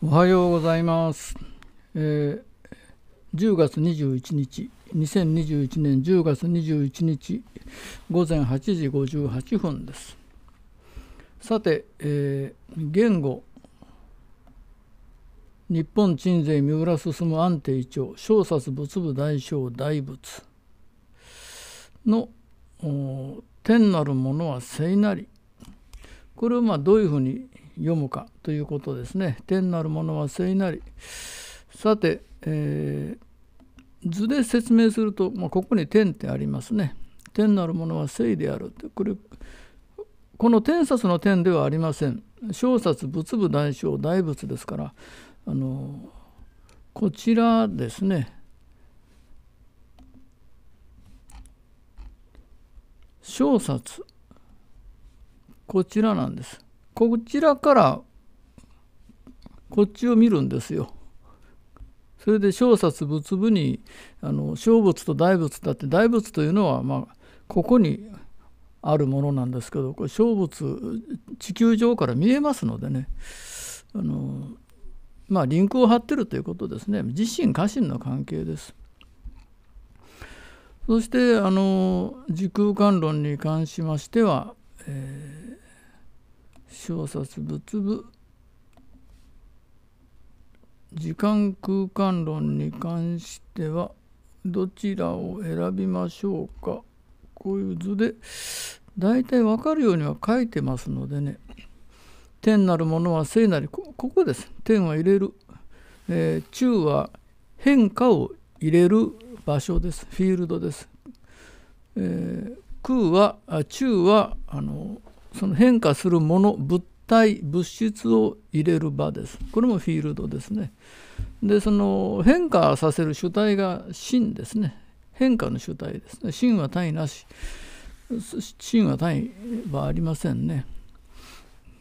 おはようございます、えー、10月21日2021年10月21日午前8時58分ですさて、えー、言語日本鎮西三浦進安定長小冊仏部大小大仏の天なるものは聖なりこれをまあどういうふうに読むかということですね。天なるものは聖なり。さて、えー、図で説明すると、まあ、ここに天ってありますね。天なるものは聖であるってこれこの天札の天ではありません。小札仏部大小大仏ですからあのこちらですね。小札こちらなんです。こちらからこっちを見るんですよ。それで小札仏部にあの小仏と大仏だって大仏というのはまあここにあるものなんですけどこれ小仏地球上から見えますのでねあのまあリンクを張ってるということですね自身家臣の関係です。そしてあの時空間論に関しましては、えー小冊仏部時間空間論に関してはどちらを選びましょうかこういう図で大体わかるようには書いてますのでね天なるものは聖なりここです天は入れる、えー、中は変化を入れる場所ですフィールドです、えー、空は中はあのその変化するもの物体物質を入れる場ですこれもフィールドですねでその変化させる主体が真ですね変化の主体ですね真は単位なし真は単位はありませんね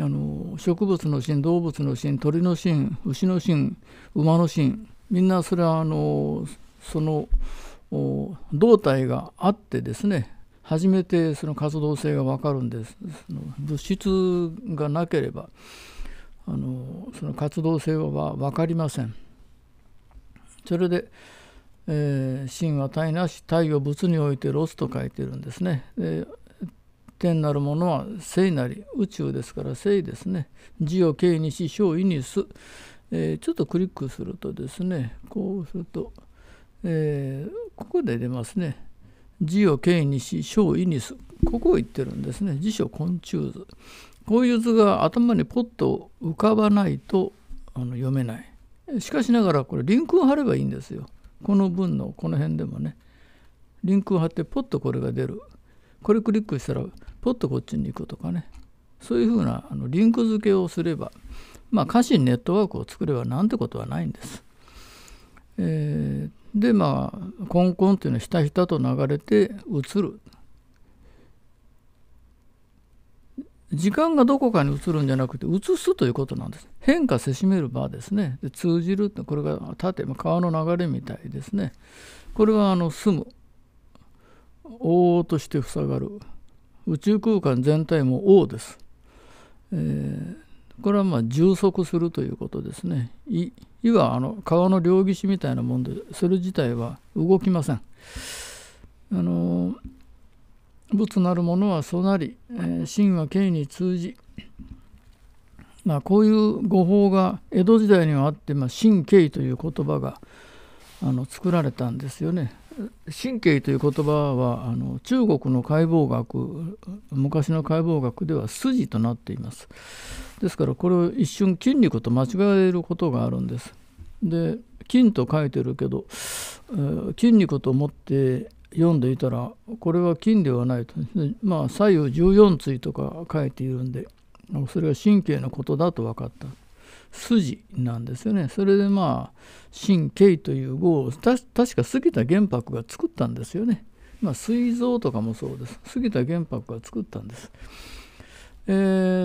あの植物の芯動物の芯鳥の芯牛の芯馬の芯みんなそれはあのその胴体があってですね初めてその活動性が分かるんですその物質がなければあのその活動性は分かりませんそれで「えー、真は体なし体を物においてロス」と書いてるんですねで天なるものは聖なり宇宙ですから聖ですね字を形にし小意にす、えー、ちょっとクリックするとですねこうすると、えー、ここで出ますね字を敬にし小意にすここを言ってるんですね辞書昆虫図こういう図が頭にポッと浮かばないとあの読めないしかしながらこれリンクを貼ればいいんですよこの文のこの辺でもねリンクを貼ってポッとこれが出るこれクリックしたらポッとこっちに行くとかねそういうふうなあのリンク付けをすればまあ家臣ネットワークを作ればなんてことはないんです。えーでまあコンコンっていうのはひたひたと流れて移る時間がどこかに移るんじゃなくて移すということなんです変化せしめる場ですねで通じるってこれが縦川の流れみたいですねこれはあの住む王として塞がる宇宙空間全体も王です、えー、これはまあ充足するということですね「い」いわあの川の両岸みたいなもんでそれ自体は動きません。あの仏なるものはそうなり、えー、神は敬に通じ、まあ、こういう語法が江戸時代にはあって、まあ、神敬という言葉があの作られたんですよね。神経という言葉はあの中国の解剖学昔の解剖学では筋となっていますですからこれを一瞬筋肉と間違えることがあるんですで筋と書いてるけど、えー、筋肉と思って読んでいたらこれは筋ではないと、まあ左右14対とか書いているんでそれは神経のことだと分かった。筋なんですよね。それでまあ神経という語を確か杉田玄白が作ったんですよね。まあ膵臓とかもそうです。杉田玄白が作ったんです。え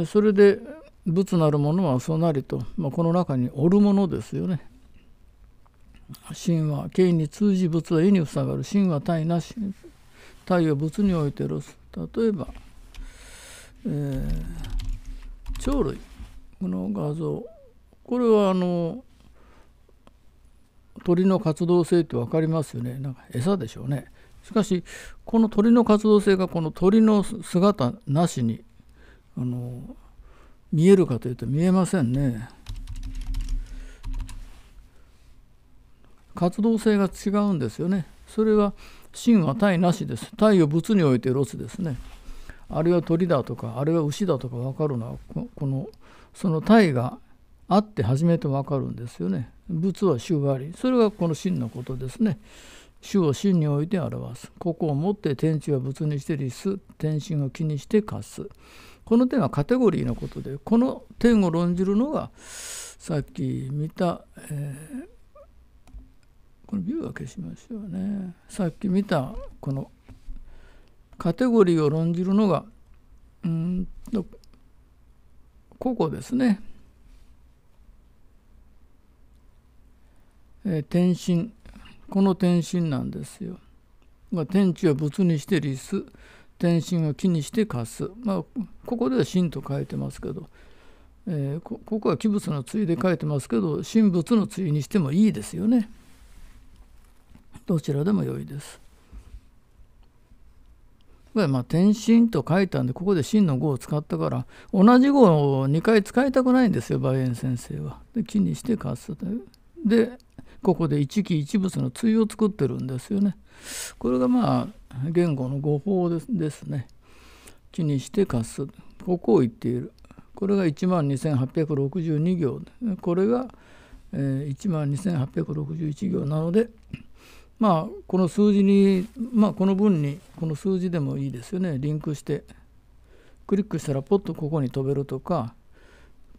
ー、それで仏なるものはそなりと、まあ、この中におるものですよね。神は経に通じ仏は意に塞がる神は体なし体を仏においてロス例えば、えー、鳥類この画像これはあの鳥の活動性って分かりますよねなんか餌でしょうねしかしこの鳥の活動性がこの鳥の姿なしにあの見えるかというと見えませんね活動性が違うんですよねそれは真は体なしです体を物においてロスですねあれは鳥だとかあれは牛だとか分かるのはこのその体があって初めてわかるんですよね。仏は主ありそれがこの真のことですね。主を真において表す。ここをもって天地は仏にして立す。天心を気にして貸す。この点はカテゴリーのことでこの点を論じるのがさっき見た、えー、このビューは消しましょうねさっき見たこのカテゴリーを論じるのがうんとここですね。えー、転この天身なんですよ。まあ、天地は仏にして理す天身は木にして貸す、まあ、ここでは神と書いてますけど、えー、ここは器物の対で書いてますけど神仏の対にしてもいいですよね。どちらでも良いです。まあ、天身と書いたんでここで真の語を使ったから同じ語を2回使いたくないんですよ梅園先生は。で木にして貸すという。でここで一期一物の対を作ってるんですよね。これがまあ言語の語法ですね。地にして貸す。ここを言っている。これが1万2862行。これが1万2861行なのでまあこの数字にまあこの文にこの数字でもいいですよねリンクしてクリックしたらポッとここに飛べるとか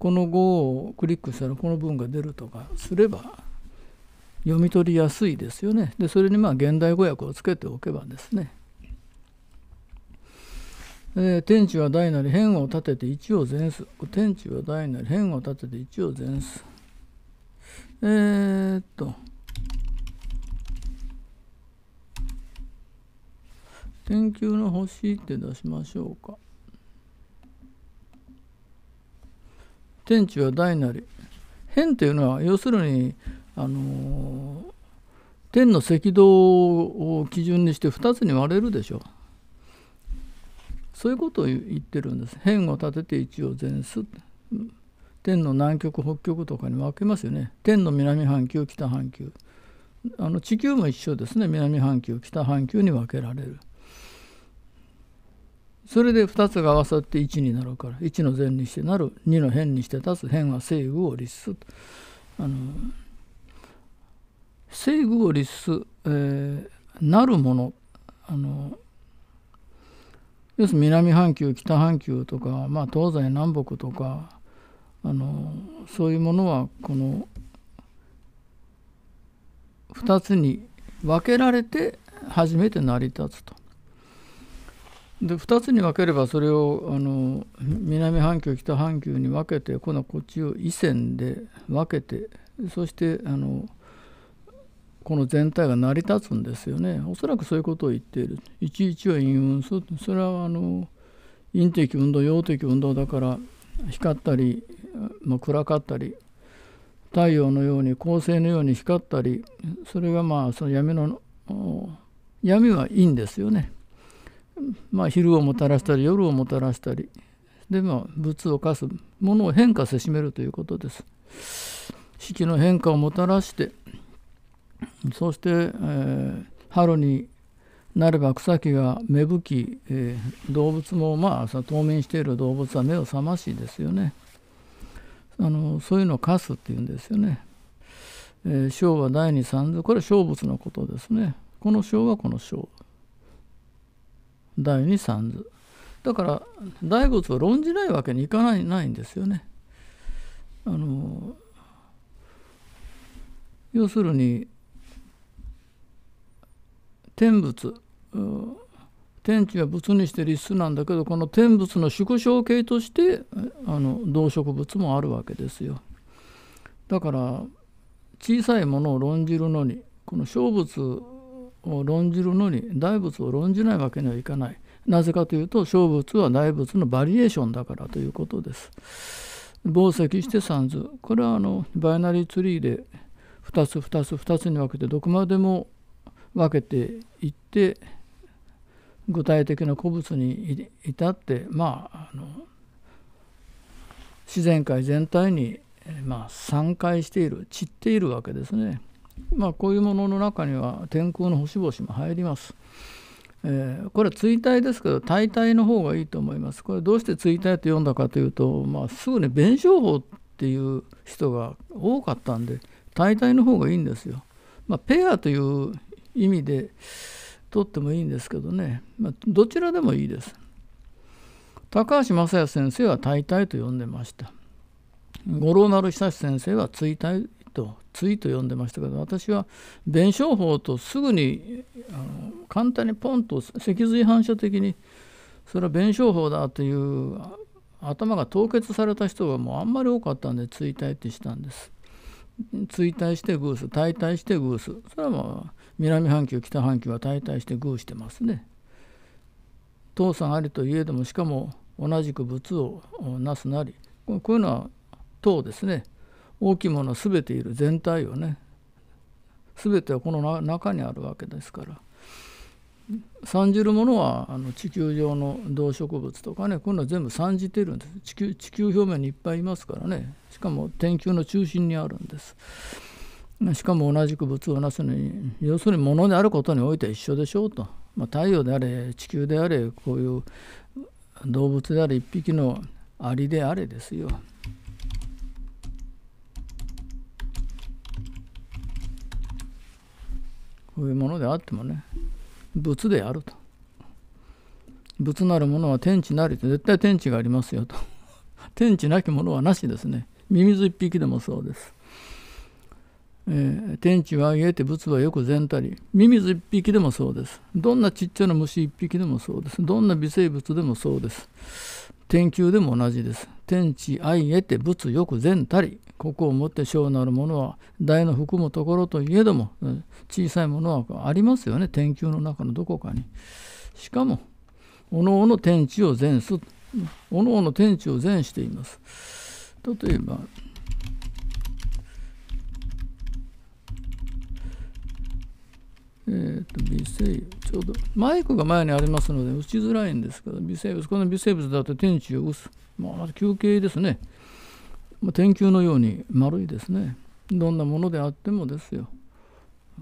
この5をクリックしたらこの文が出るとかすれば読み取りやすいですよね。でそれにまあ現代語訳をつけておけばですね。え天地は大なり変を立てて一を全す。天地は大なり変を立てて一を全す。えー、っと。天球の星って出しましょうか。天地は大なり変というのは要するにあの天の赤道を基準にして2つに割れるでしょうそういうことを言ってるんです変を立てて一応全数天の南極北極とかに分けますよね天の南半球北半球あの地球も一緒ですね南半球北半球に分けられる。それで2つが合わさって1になるから1の善にしてなる2の変にして立つ変は正愚を律すあの正具を律す、えー、なるものあの要するに南半球北半球とか、まあ、東西南北とかあのそういうものはこの2つに分けられて初めて成り立つと。で2つに分ければそれをあの南半球北半球に分けて今度はこっちを緯線で分けてそしてあのこの全体が成り立つんですよねおそらくそういうことを言っている11は陰運それはあの陰的運動陽的運動だから光ったり、まあ、暗かったり太陽のように恒星のように光ったりそれがまあその闇の闇はいいんですよね。まあ、昼をもたらしたり夜をもたらしたりで、まあ、物を課すものを変化せしめるということです。四季の変化をもたらしてそして、えー、春になれば草木が芽吹き、えー、動物もまあ冬眠している動物は目を覚ましですよねあのそういうのをかすっていうんですよね「えー、章第二三図」これは小物のことですねこの昭はこの章第二三図だから大仏を論じないわけにいかないないんですよね。あの要するに天仏天地は仏にして立数なんだけどこの天仏の縮小形としてあの動植物もあるわけですよ。だから小さいものを論じるのにこの小仏を論じるのに大仏を論じないわけにはいかないなぜかというと小仏は大仏のバリエーションだからということです紡績して三図これはあのバイナリーツリーで2つ2つ2つに分けてどこまでも分けていって具体的な古物に至ってまああの自然界全体に、まあ、散開している散っているわけですね。まあ、こういうものの中には天空の星々も入ります。えー、これは追体ですけど大体の方がいいと思います。これどうして追体と読んだかというと、まあ、すぐね弁証法っていう人が多かったんで大体の方がいいんですよ。まあ、ペアという意味で取ってもいいんですけどね、まあ、どちらでもいいです。高橋正也先生は大体と呼んでました。五郎丸久志先生は追体とついと呼んでましたけど私は弁証法とすぐにあの簡単にポンと脊髄反射的にそれは弁証法だという頭が凍結された人がもうあんまり多かったんで追体ってしたんです。追体してグース退体してグースそれはまあ南半球北半球は退体してグーしてますね。父さんありといえどもしかも同じく仏をなすなりこういうのは党ですね大きいもの全ている全体をね全てはこの中にあるわけですから参じるものはあの地球上の動植物とかねこうういのは全部参じてるんです地球地球表面にいっぱいいますからねしかも天球の中心にあるんです。しかも同じく物をなすのに要するに物であることにおいては一緒でしょうと、まあ、太陽であれ地球であれこういう動物であれ一匹のアリであれですよ。こういうものであってもね仏であると仏なるものは天地なりと絶対天地がありますよと 天地なきものはなしですねミミズ一匹でもそうです、えー、天地は言えて仏はよく善たりミミズ一匹でもそうですどんなちっちゃな虫一匹でもそうですどんな微生物でもそうです天球でも同じです。天地愛得て仏欲善たり、ここをもって小なるものは大の含むところといえども、小さいものはありますよね、天球の中のどこかに。しかも、おのおの天地を善す、おのおの天地を善しています。例えば、えーと、微生物ちょうどマイクが前にありますので打ちづらいんですけど微生物この微生物だと天地を打つ、まあ、球形ですね、まあ、天球のように丸いですねどんなものであってもですよ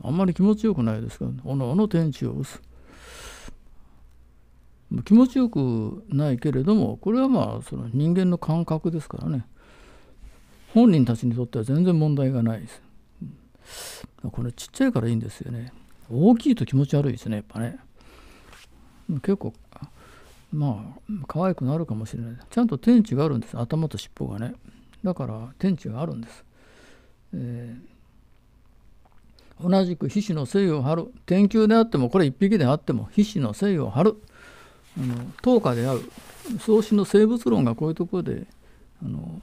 あんまり気持ちよくないですから、おのおの天地を打つ気持ちよくないけれどもこれはまあその人間の感覚ですからね本人たちにとっては全然問題がないですこれちっちゃいからいいんですよね大きいと気持ち悪いですね、やっぱね。結構、まあ、可愛くなるかもしれない。ちゃんと天地があるんです、頭と尻尾がね。だから、天地があるんです。えー、同じく皮脂の精を張る天球であってもこれ1匹であっても皮脂の精を張るあのである創始の生物論がこういうところであの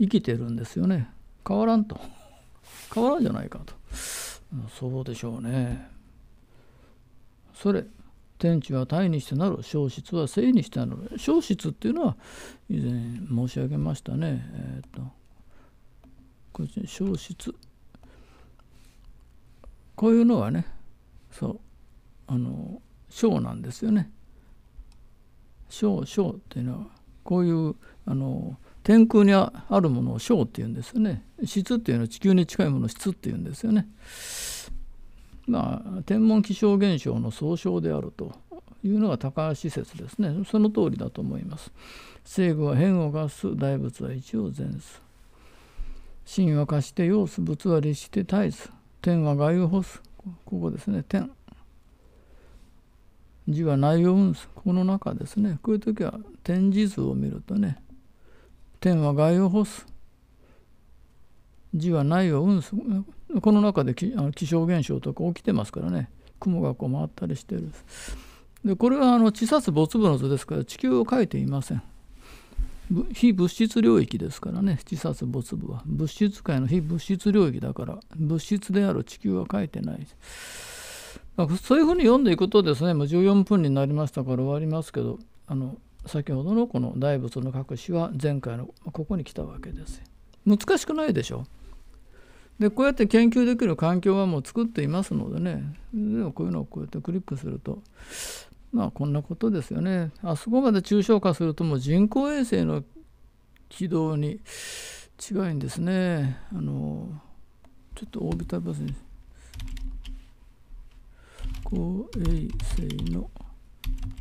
生きてるんですよね変わらんと変わらんじゃないかと。そうでしょうね。それ天地は体にしてなる小質は性にしてなる小質っていうのは以前申し上げましたねえっ、ー、とこっち小質こういうのはねそうあの小なんですよね小小っていうのはこういうあの天空にあるものを小っていうんですよね質っていうのは地球に近いものを質っていうんですよねまあ天文気象現象の総称であるというのが高橋説ですねその通りだと思います生具は変を化す大仏は一を全す真は貸して様子仏は律して絶えず天は外を干すここですね天字は内容を生むこの中ですねこういう時は天字図を見るとね天は害を干す。字はないを運す。この中で気あの気象現象とか起きてますからね。雲がこう回ったりしてる。でこれはあの地殺没部の図ですから地球を描いていません。非物質領域ですからね地殺没部は物質界の非物質領域だから物質である地球は書いてないそういうふうに読んでいくとですねもう14分になりましたから終わりますけどあの先ほどのこの大仏の隠しは前回のここに来たわけです。難しくないでしょでこうやって研究できる環境はもう作っていますのでねでこういうのをこうやってクリックするとまあこんなことですよねあそこまで抽象化するともう人工衛星の軌道に違いんですねあのちょっとオービタルバスに衛星の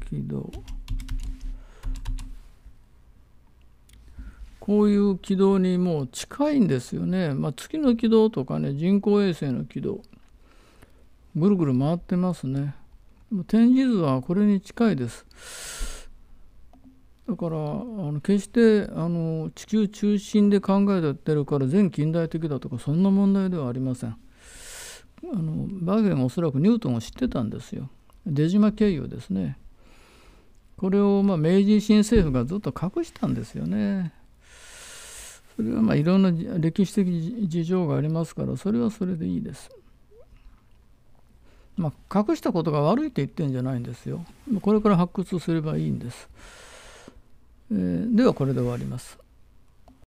軌道。こういう軌道にもう近いんですよね、まあ、月の軌道とかね人工衛星の軌道ぐるぐる回ってますね展示図はこれに近いですだからあの決してあの地球中心で考えてるから全近代的だとかそんな問題ではありませんあのバーゲンおそらくニュートンを知ってたんですよ出島経由ですねこれをま明治維新政府がずっと隠したんですよねそれはまあいろんな歴史的事情がありますからそれはそれでいいです。まあ、隠したことが悪いって言ってんじゃないんですよ。これから発掘すればいいんです。えー、ではこれで終わります。